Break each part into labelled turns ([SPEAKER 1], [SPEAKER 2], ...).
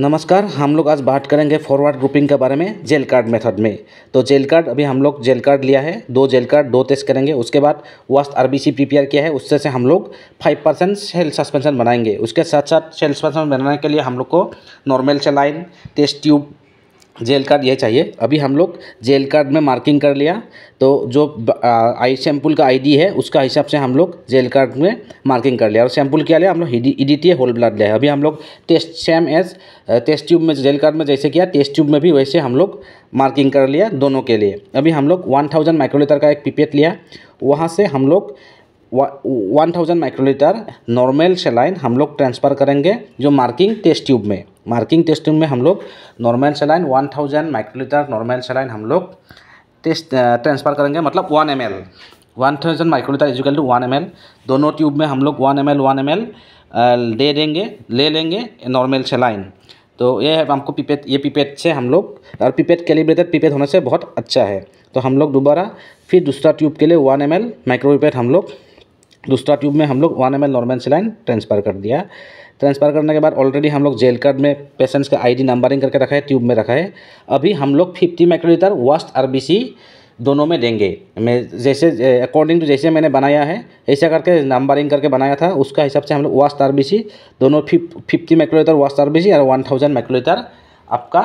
[SPEAKER 1] नमस्कार हम लोग आज बात करेंगे फॉरवर्ड ग्रुपिंग के बारे में जेल कार्ड मेथड में तो जेल कार्ड अभी हम लोग जेल कार्ड लिया है दो जेल कार्ड दो टेस्ट करेंगे उसके बाद वास्ट आरबीसी प्रिपेयर किया है उससे से हम लोग फाइव परसेंट सेल सस्पेंशन बनाएंगे उसके साथ साथ सेल सस्पेंशन बनाने के लिए हम लोग को normal saline test tube gel card यह चाहिए अभी हम लोग जेल कार्ड में मार्किंग कर लिया तो जो आई सैम्पल का आईडी है उसका हिसाब से हम लोग जेल कार्ड में मार्किंग कर लिया और सैम्पल क्या लिया हम लोग ईडीटी होल ब्लड लिया अभी हम लोग test same as test tube में जेल कार्ड में जैसे किया टेस्ट ट्यूब में भी वैसे हम लोग मार्किंग कर लिया दोनों के लिए अभी हम लोग वन थाउजेंड माइक्रोलीटर का एक पिपेट लिया वहाँ से हम लोग one thousand microlitre normal saline हम लोग ट्रांसफ़र करेंगे जो मार्किंग टेस्ट ट्यूब में मार्किंग टेस्ट ट्यूब में हम लोग normal saline one thousand microlitre normal saline हम लोग टेस्ट ट्रांसफ़र करेंगे मतलब one M L one thousand microlitre equal to one M L दोनों ट्यूब में हम लोग one M L one M L दे देंगे ले लेंगे नॉर्मल सेलाइन तो ये है हमको पीपेट ये पीपेट से हम लोग और पीपेट कैलिब्रेटेड पीपेट होने से बहुत अच्छा है तो हम लोग दोबारा फिर दूसरा ट्यूब के लिए वन एम एल माइक्रोपीपेट हम लोग दूसरा ट्यूब में हम लोग one M L normal saline transfer कर दिया ट्रांसफ़र करने के बाद ऑलरेडी हम लोग जेल कार्ड में पेशेंट्स का आईडी नंबरिंग करके रखा है ट्यूब में रखा है अभी हम लोग फिफ्टी माइक्रोलीटर वास्ट आरबीसी दोनों में देंगे मैं जैसे अकॉर्डिंग टू जैसे मैंने बनाया है ऐसा करके नंबरिंग करके बनाया था उसका हिसाब से हम लोग वास्ट आर दोनों फिफ्टी माइक्रोलीटर वास्ट आर और वन थाउजेंड माइक्रोलीटर आपका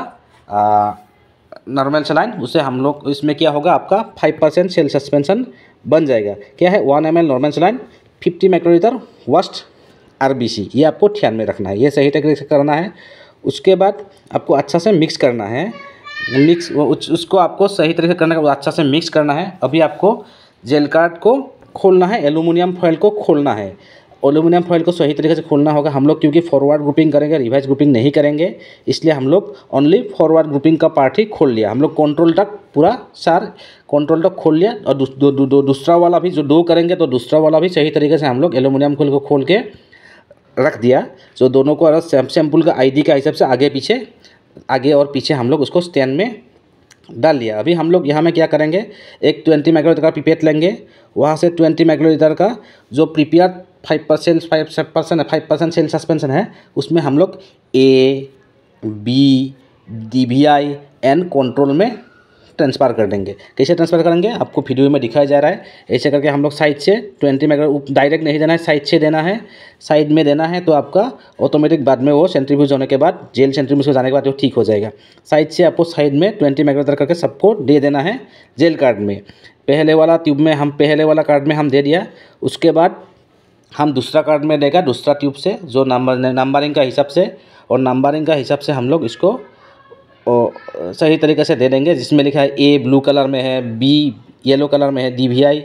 [SPEAKER 1] नॉर्मल सलाइन उसे हम लोग इसमें क्या होगा आपका फाइव परसेंट सेल सस्पेंशन बन जाएगा क्या है one M L normal saline fifty microlitre washed R B C ये आपको ध्यान में रखना है ये सही तरीके से करना है उसके बाद आपको अच्छा से मिक्स करना है मिक्स उसको आपको सही तरीके से करने का अच्छा से मिक्स करना है अभी आपको जेल कार्ड को खोलना है एलुमिनियम फॉइल को खोलना है एलुमिनियम फॉइल को सही तरीके से खोलना होगा हम लोग क्योंकि फॉरवर्ड ग्रुपिंग करेंगे रिवाइज ग्रुपिंग नहीं करेंगे इसलिए हम लोग ओनली फॉरवर्ड ग्रुपिंग का पार्ट ही खोल लिया हम लोग कंट्रोल तक पूरा सार कंट्रोल तक खोल लिया और दूसरा वाला भी जो दो करेंगे तो दूसरा वाला भी सही तरीके से हम लोग एलुमिनियम फॉइल को खोल के रख दिया जो दोनों को अगर सैम्पल का डी का हिसाब से आगे पीछे आगे और पीछे हम लोग उसको स्टैंड में डाल लिया अभी हम लोग यहाँ में क्या करेंगे एक ट्वेंटी माइक्रोलीटर का पिपेट लेंगे वहाँ से ट्वेंटी माइक्रोलीटर का जो prepare five percent five percent five percent cell suspension है उसमें हम लोग A B D V I N control में ट्रांसफ़र कर देंगे कैसे ट्रांसफ़र करेंगे आपको वीडियो में दिखाया जा रहा है ऐसे करके हम लोग साइड से ट्वेंटी में अगर डायरेक्ट नहीं देना है साइड से देना है साइड में देना है तो आपका ऑटोमेटिक बाद में वो सेंट्रीफ्यूज होने के बाद जेल सेंट्रीफ्यूज जाने के बाद वो ठीक हो जाएगा साइड से आपको साइड में ट्वेंटी माइक्रोमीटर करके सबको दे देना है जेल कार्ड में पहले वाला ट्यूब में हम पहले वाला कार्ड में हम दे दिया उसके बाद हम दूसरा कार्ड में देगा दूसरा ट्यूब से जो नंबर नंबरिंग का हिसाब से और नंबरिंग का हिसाब से हम लोग इसको ओ, सही तरीके से दे देंगे जिसमें लिखा है ए ब्लू कलर में है बी येलो कलर में है D V I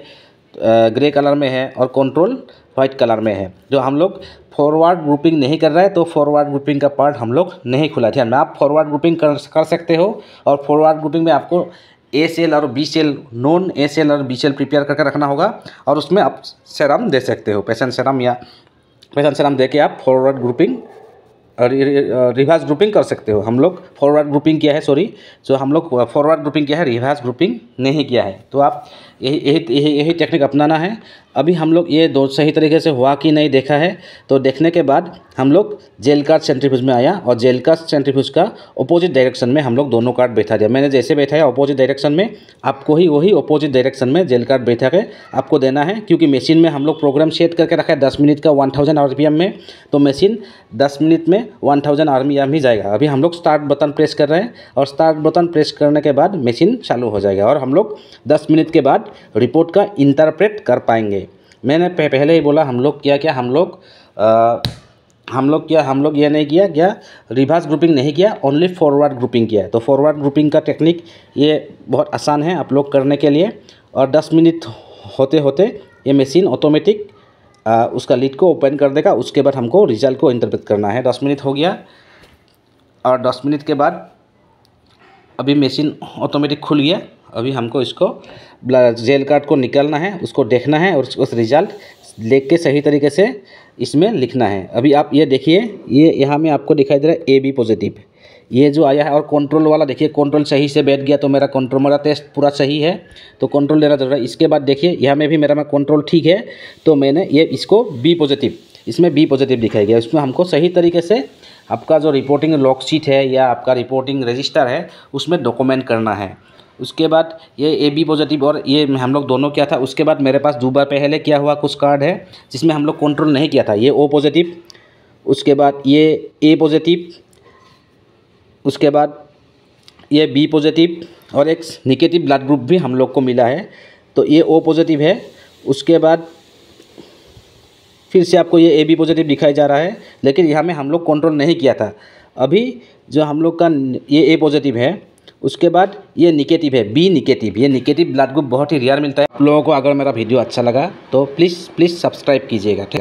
[SPEAKER 1] grey colour में है और कंट्रोल वाइट कलर में है जो हम लोग फॉरवर्ड ग्रुपिंग नहीं कर रहे हैं तो फॉरवर्ड ग्रुपिंग का पार्ट हम लोग नहीं खुला ध्यान में आप फॉरवर्ड ग्रुपिंग कर सकते हो और फॉरवर्ड ग्रुपिंग में आपको ए सेल और B cell non A cell और बी सेल प्रिपेयर करके रखना होगा और उसमें आप सेराम दे सकते हो पेशेंट सेराम या पेशेंट सेराम दे के आप फॉरवर्ड ग्रुपिंग रिवर्स ग्रुपिंग कर सकते हो हम लोग फॉरवर्ड ग्रुपिंग किया है सॉरी जो हम लोग फॉरवर्ड ग्रुपिंग किया है रिवर्स ग्रुपिंग नहीं किया है तो आप यही यही यही टेक्निक अपनाना है अभी हम लोग ये दो सही तरीके से हुआ कि नहीं देखा है तो देखने के बाद हम लोग जेल कार्ड सेंट्रीफ्यूज में आया और जेल कार्ड सेंट्रीफ्यूज का अपोजिट डायरेक्शन में हम लोग दोनों कार्ड बैठा दिया मैंने जैसे बैठाया अपोजिट डायरेक्शन में आपको ही वही अपोजिट डायरेक्शन में जेल कार्ड बैठा के आपको देना है क्योंकि मशीन में हम लोग प्रोग्राम सेट करके रखा है दस मिनट का वन थाउजेंड में तो मशीन दस मिनट में वन थाउजेंड आर ही जाएगा अभी हम लोग स्टार्ट बटन प्रेस कर रहे हैं और स्टार्ट बटन प्रेस करने के बाद मशीन चालू हो जाएगा और हम लोग दस मिनट के बाद रिपोर्ट का इंटरप्रेट कर पाएंगे मैंने पहले ही बोला हम लोग क्या क्या हम लोग हम लोग क्या हम लोग ये नहीं किया क्या रिवर्स ग्रुपिंग नहीं किया ओनली फॉरवर्ड ग्रुपिंग किया तो फॉरवर्ड ग्रुपिंग का टेक्निक ये बहुत आसान है आप लोग करने के लिए और दस मिनट होते होते ये मशीन ऑटोमेटिक उसका लीड को ओपन कर देगा उसके बाद हमको रिजल्ट को इंटरप्रेट करना है दस मिनट हो गया और दस मिनट के बाद अभी मशीन ऑटोमेटिक खुल गया अभी हमको इसको जेल कार्ड को निकालना है उसको देखना है और उस रिज़ल्ट लिख के सही तरीके से इसमें लिखना है अभी आप ये देखिए ये यहाँ में आपको दिखाई दे रहा है ए बी पॉजिटिव ये जो आया है और कंट्रोल वाला देखिए कंट्रोल सही से बैठ गया तो मेरा कंट्रोल मेरा टेस्ट पूरा सही है तो कंट्रोल लेना जरूर है इसके बाद देखिए यहाँ में भी मेरा मैं कंट्रोल ठीक है तो मैंने ये इसको बी पॉजिटिव इसमें बी पॉजिटिव दिखाई गया इसमें हमको सही तरीके से आपका जो रिपोर्टिंग लॉकशीट है या आपका रिपोर्टिंग रजिस्टर है उसमें डॉक्यूमेंट करना है उसके बाद ये ए बी पॉजिटिव और ये हम लोग दोनों किया था उसके बाद मेरे पास दो बार पहले क्या हुआ कुछ कार्ड है जिसमें हम लोग कंट्रोल नहीं किया था ये ओ पॉजिटिव उसके बाद ये ए पॉजिटिव उसके बाद ये बी पॉजिटिव और एक निगेटिव ब्लड ग्रुप भी हम लोग को मिला है तो ये ओ पॉजिटिव है उसके बाद फिर से आपको ये ए बी पॉजिटिव दिखाया जा रहा है लेकिन यहाँ में हम लोग कंट्रोल नहीं किया था अभी जो हम लोग का ये ए पॉजिटिव है उसके बाद ये निगेटिव है बी निगेटिव ये निगेटिव ब्लड ग्रुप बहुत ही रेयर मिलता है आप लोगों को अगर मेरा वीडियो अच्छा लगा तो प्लीज़ प्लीज़ सब्सक्राइब कीजिएगा ठीक